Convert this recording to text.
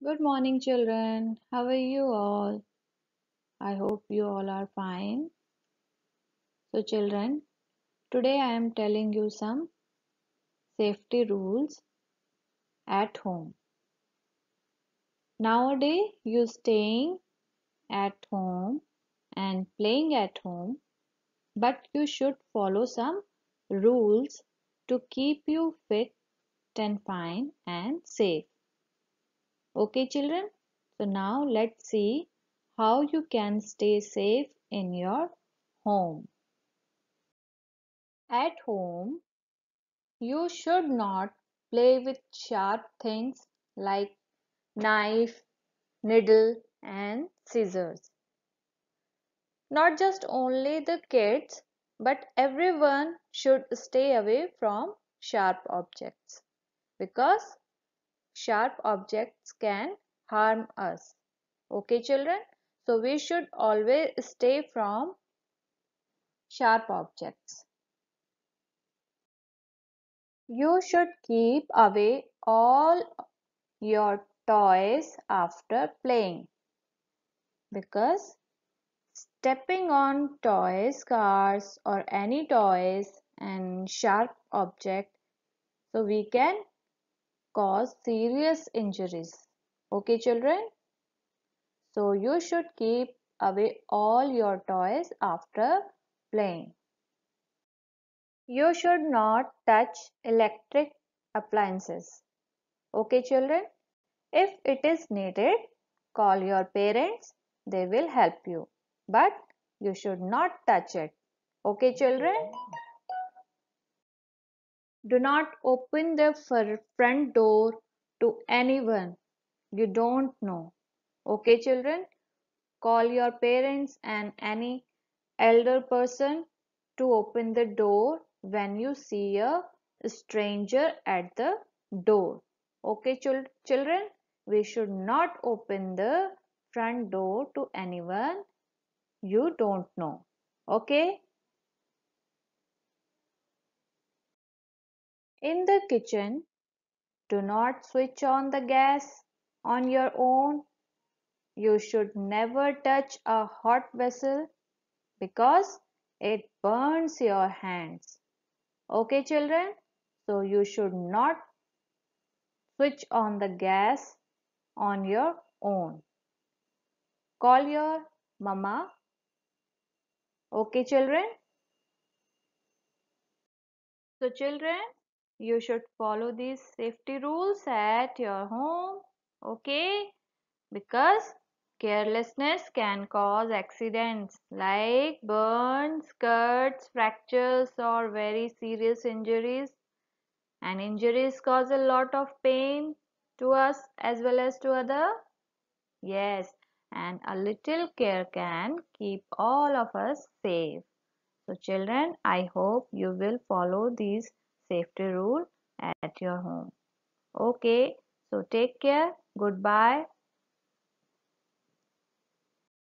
Good morning, children. How are you all? I hope you all are fine. So, children, today I am telling you some safety rules at home. Nowadays, you staying at home and playing at home, but you should follow some rules to keep you fit and fine and safe. Okay children, so now let's see how you can stay safe in your home. At home, you should not play with sharp things like knife, needle and scissors. Not just only the kids but everyone should stay away from sharp objects because sharp objects can harm us. Okay children? So we should always stay from sharp objects. You should keep away all your toys after playing because stepping on toys, cars or any toys and sharp object so we can cause serious injuries. Okay, children? So, you should keep away all your toys after playing. You should not touch electric appliances. Okay, children? If it is needed, call your parents. They will help you. But you should not touch it. Okay, children? Do not open the front door to anyone you don't know. Okay, children? Call your parents and any elder person to open the door when you see a stranger at the door. Okay, chil children? We should not open the front door to anyone you don't know. Okay? In the kitchen, do not switch on the gas on your own. You should never touch a hot vessel because it burns your hands. Okay, children? So you should not switch on the gas on your own. Call your mama. Okay, children? So, children, you should follow these safety rules at your home okay because carelessness can cause accidents like burns cuts fractures or very serious injuries and injuries cause a lot of pain to us as well as to other yes and a little care can keep all of us safe so children i hope you will follow these safety rule at your home. Okay, so take care. Goodbye.